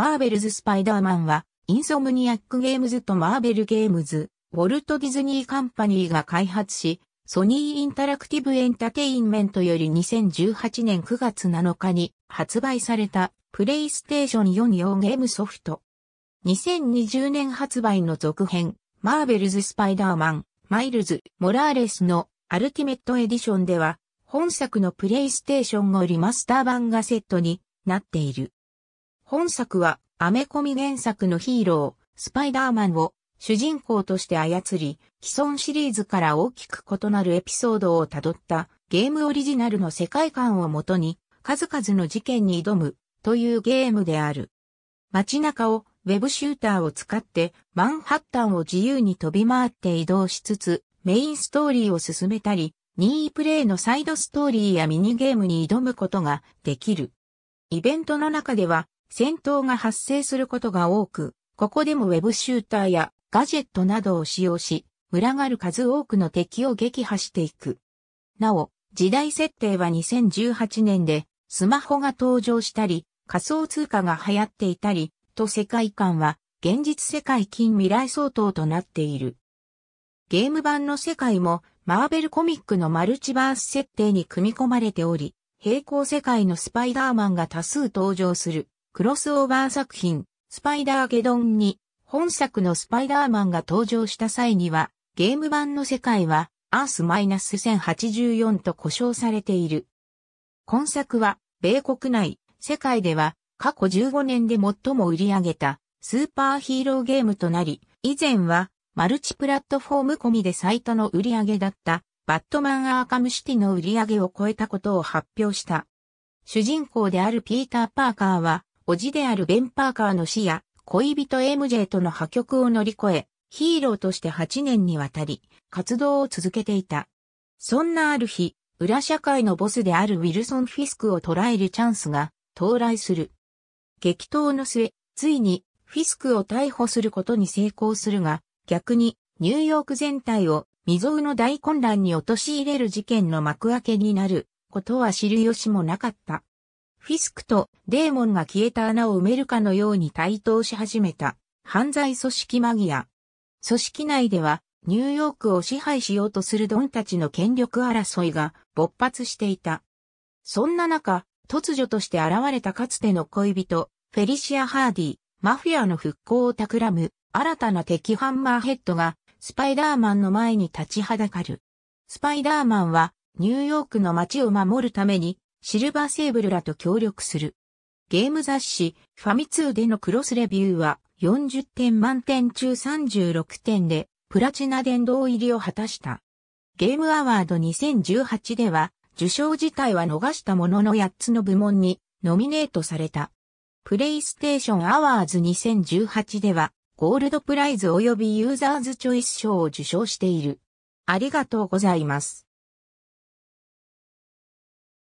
マーベルズ・スパイダーマンは、インソムニアック・ゲームズとマーベル・ゲームズ、ウォルト・ディズニー・カンパニーが開発し、ソニー・インタラクティブ・エンタテインメントより2018年9月7日に発売された、プレイステーション4用ゲームソフト。2020年発売の続編、マーベルズ・スパイダーマン、マイルズ・モラーレスのアルティメットエディションでは、本作のプレイステーションをリマスター版がセットになっている。本作は、アメコミ原作のヒーロー、スパイダーマンを主人公として操り、既存シリーズから大きく異なるエピソードをたどったゲームオリジナルの世界観をもとに、数々の事件に挑むというゲームである。街中をウェブシューターを使ってマンハッタンを自由に飛び回って移動しつつ、メインストーリーを進めたり、任意プレイのサイドストーリーやミニゲームに挑むことができる。イベントの中では戦闘が発生することが多く、ここでもウェブシューターやガジェットなどを使用し、群がる数多くの敵を撃破していく。なお、時代設定は2018年で、スマホが登場したり、仮想通貨が流行っていたり、と世界観は、現実世界近未来相当となっている。ゲーム版の世界も、マーベルコミックのマルチバース設定に組み込まれており、平行世界のスパイダーマンが多数登場する。クロスオーバー作品、スパイダーゲドンに、本作のスパイダーマンが登場した際には、ゲーム版の世界は、アース -1084 と呼称されている。今作は、米国内、世界では、過去15年で最も売り上げた、スーパーヒーローゲームとなり、以前は、マルチプラットフォーム込みで最多の売り上げだった、バットマンアーカムシティの売り上げを超えたことを発表した。主人公であるピーター・パーカーは、叔父であるベン・パーカーの死や恋人 MJ との破局を乗り越え、ヒーローとして8年にわたり活動を続けていた。そんなある日、裏社会のボスであるウィルソン・フィスクを捕らえるチャンスが到来する。激闘の末、ついにフィスクを逮捕することに成功するが、逆にニューヨーク全体を未曾有の大混乱に陥れる事件の幕開けになることは知る由もなかった。フィスクとデーモンが消えた穴を埋めるかのように対等し始めた犯罪組織マギア。組織内ではニューヨークを支配しようとするドンたちの権力争いが勃発していた。そんな中、突如として現れたかつての恋人、フェリシア・ハーディ、マフィアの復興を企む新たな敵ハンマーヘッドがスパイダーマンの前に立ちはだかる。スパイダーマンはニューヨークの街を守るためにシルバーセーブルらと協力する。ゲーム雑誌、ファミ通でのクロスレビューは40点満点中36点で、プラチナ殿堂入りを果たした。ゲームアワード2018では、受賞自体は逃したものの8つの部門にノミネートされた。プレイステーションアワーズ2018では、ゴールドプライズ及びユーザーズチョイス賞を受賞している。ありがとうございます。